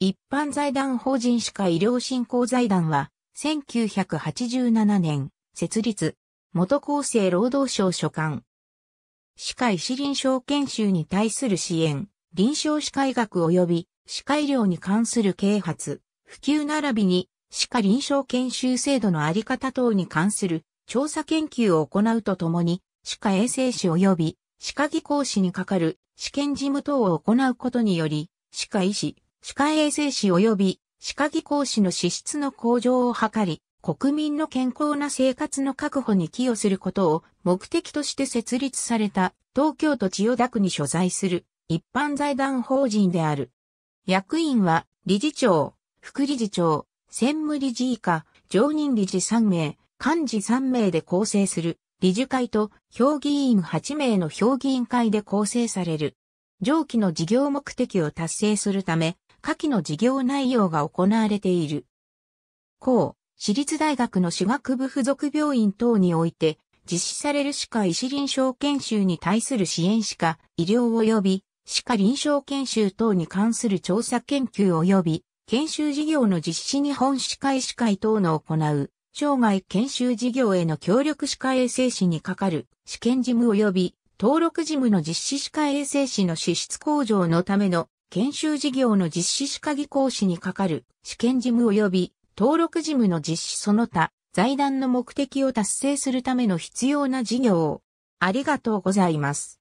一般財団法人歯科医療振興財団は、1987年、設立、元厚生労働省所管。歯科医師臨床研修に対する支援、臨床歯科医学及び歯科医療に関する啓発、普及並びに歯科臨床研修制度のあり方等に関する調査研究を行うとともに、歯科衛生士及び歯科技工士にかかる試験事務等を行うことにより、歯科医師、歯科衛生士及び歯科技工士の資質の向上を図り、国民の健康な生活の確保に寄与することを目的として設立された東京都千代田区に所在する一般財団法人である。役員は理事長、副理事長、専務理事以下、常任理事3名、幹事3名で構成する理事会と評議員8名の評議員会で構成される。上記の事業目的を達成するため、下記の事業内容が行われている。う、私立大学の私学部附属病院等において、実施される歯科医師臨床研修に対する支援歯科、医療及び、歯科臨床研修等に関する調査研究及び、研修事業の実施日本歯科医師会等の行う、生涯研修事業への協力歯科衛生士に係る、試験事務及び、登録事務の実施歯科衛生士の支出向上のための研修事業の実施資格講師にかかる試験事務及び登録事務の実施その他、財団の目的を達成するための必要な事業を。ありがとうございます。